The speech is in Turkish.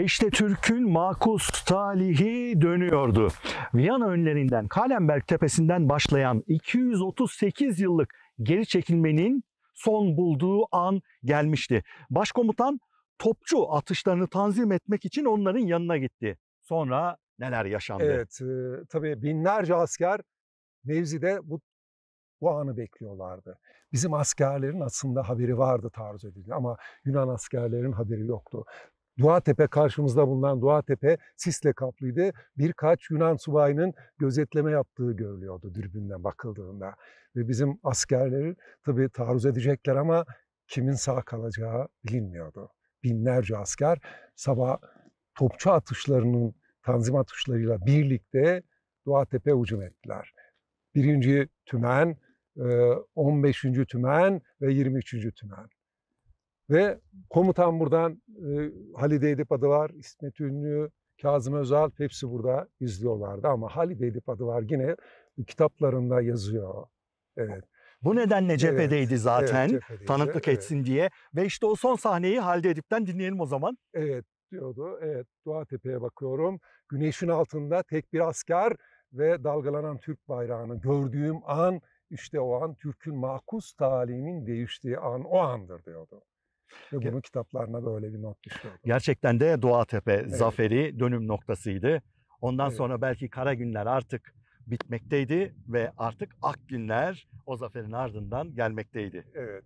Ve işte Türk'ün makus talihi dönüyordu. Viyana önlerinden Kalenberg tepesinden başlayan 238 yıllık geri çekilmenin son bulduğu an gelmişti. Başkomutan topçu atışlarını tanzim etmek için onların yanına gitti. Sonra neler yaşandı? Evet, e, tabii binlerce asker mevzide bu bu anı bekliyorlardı. Bizim askerlerin aslında haberi vardı taarruz edildi ama Yunan askerlerin haberi yoktu. Duatepe karşımızda bulunan Duatepe sisle kaplıydı. Birkaç Yunan subayının gözetleme yaptığı görülüyordu dürbünden bakıldığında. Ve bizim askerleri tabii taarruz edecekler ama kimin sağ kalacağı bilinmiyordu. Binlerce asker sabah topçu atışlarının tanzim atışlarıyla birlikte Duatepe ucum ettiler. Birinci tümen, 15. tümen ve 23. tümen. Ve komutan buradan e, Halide Edip adı var, İsmet Ünlü, Kazım Özal hepsi burada izliyorlardı ama Halide Edip adı var yine kitaplarında yazıyor. Evet. Bu nedenle cephedeydi evet, zaten evet, cephedeydi, tanıklık evet. etsin diye. Ve işte o son sahneyi Halide Edip'ten dinleyelim o zaman. Evet diyordu. Evet Doğa Tepe'ye bakıyorum. Güneşin altında tek bir asker ve dalgalanan Türk bayrağını gördüğüm an işte o an Türk'ün makus talimin değiştiği an o andır diyordu. Ve bunun kitaplarına böyle bir not düşüyordu. Gerçekten de Doğatepe evet. zaferi dönüm noktasıydı. Ondan evet. sonra belki kara günler artık bitmekteydi ve artık ak günler o zaferin ardından gelmekteydi. Evet.